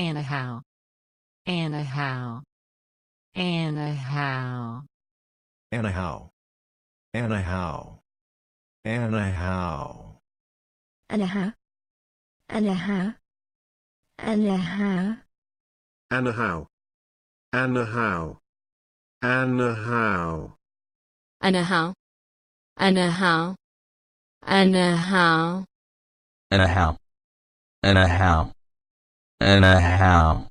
Anna How. Anna How. Anna How. Anna How. Anna How. Anna How. Anna How. Anna How. Anna How. Anna How. Anna How. Anna How. Anna How. Anna How. Anna How. Anna How. Anna How and a how.